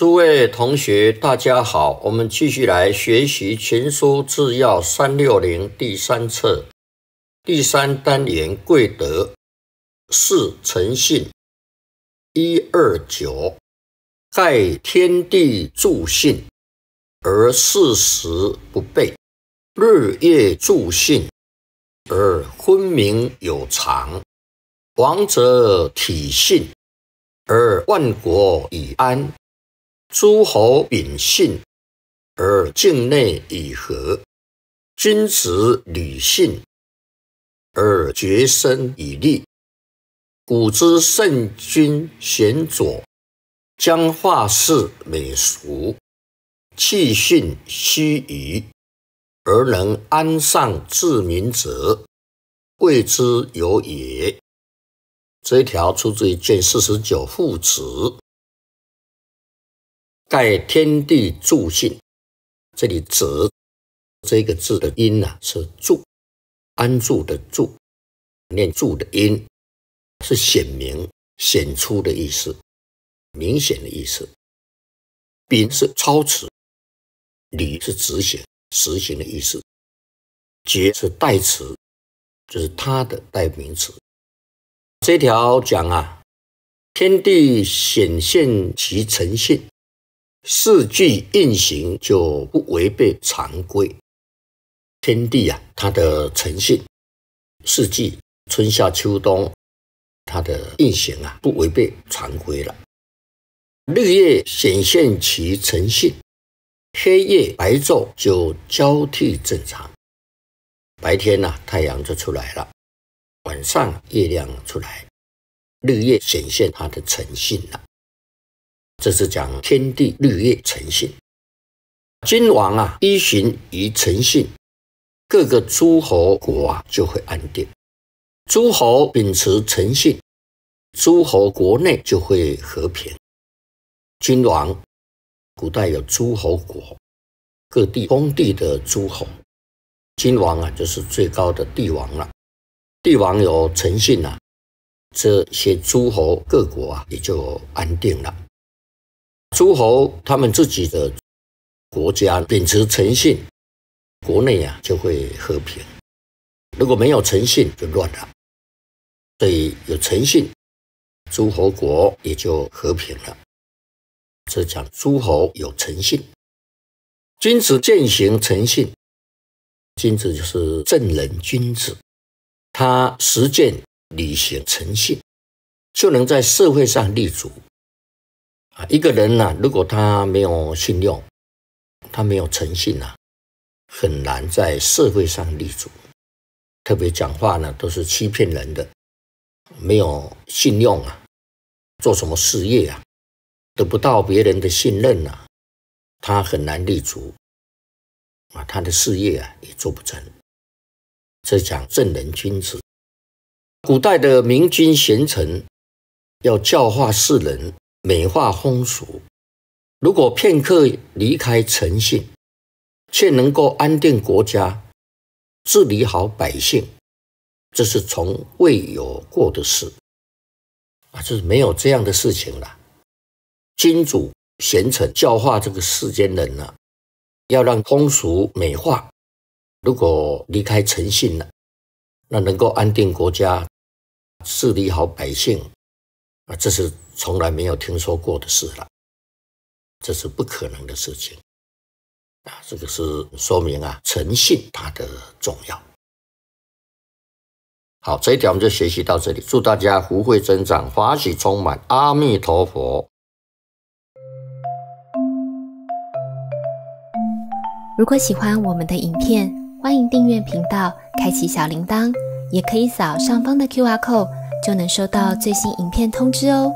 诸位同学，大家好！我们继续来学习《群书制药三六零第三册第三单元“贵德”四诚信一二九，盖天地助信，而四时不备；日夜助信，而昏明有常；王者体性，而万国以安。诸侯秉信，而境内以和；君子履信，而决身以立。古之圣君贤佐，将化世美俗，弃信虚仪，而能安上治民者，谓之有也。这一条出自于《卷四十九·赋子》。盖天地助性，这里“泽”这个字的音呢是“助”，安住的“住”，念“住”的音是显明、显出的意思，明显的意思。宾是操词，礼是执行、实行的意思，节是代词，就是它的代名词。这条讲啊，天地显现其诚信。四季运行就不违背常规，天地啊，它的诚信，四季春夏秋冬，它的运行啊，不违背常规了。日叶显现其诚信，黑夜白昼就交替正常，白天呢太阳就出来了，晚上月亮出来，日叶显现它的诚信了。这是讲天地绿叶诚信，君王啊，依循于诚信，各个诸侯国啊就会安定。诸侯秉持诚信，诸侯国内就会和平。君王，古代有诸侯国，各地封地的诸侯，君王啊就是最高的帝王了。帝王有诚信啊，这些诸侯各国啊也就安定了。诸侯他们自己的国家秉持诚信，国内啊就会和平。如果没有诚信，就乱了。所以有诚信，诸侯国也就和平了。这讲诸侯有诚信，君子践行诚信，君子就是正人君子，他实践履行诚信，就能在社会上立足。一个人呢，如果他没有信用，他没有诚信呐，很难在社会上立足。特别讲话呢，都是欺骗人的，没有信用啊，做什么事业啊，得不到别人的信任呐，他很难立足。啊，他的事业啊，也做不成。这讲正人君子，古代的明君贤臣要教化世人。美化风俗，如果片刻离开诚信，却能够安定国家、治理好百姓，这是从未有过的事啊！就是没有这样的事情了。君主贤臣教化这个世间人呢，要让风俗美化。如果离开诚信了，那能够安定国家、治理好百姓啊，这是。从来没有听说过的事了，这是不可能的事情啊！这个是说明啊，诚信它的重要。好，这一条我们就学习到这里。祝大家福慧增长，法喜充满。阿弥陀佛。如果喜欢我们的影片，欢迎订阅频道，开启小铃铛，也可以扫上方的 Q R code，就能收到最新影片通知哦。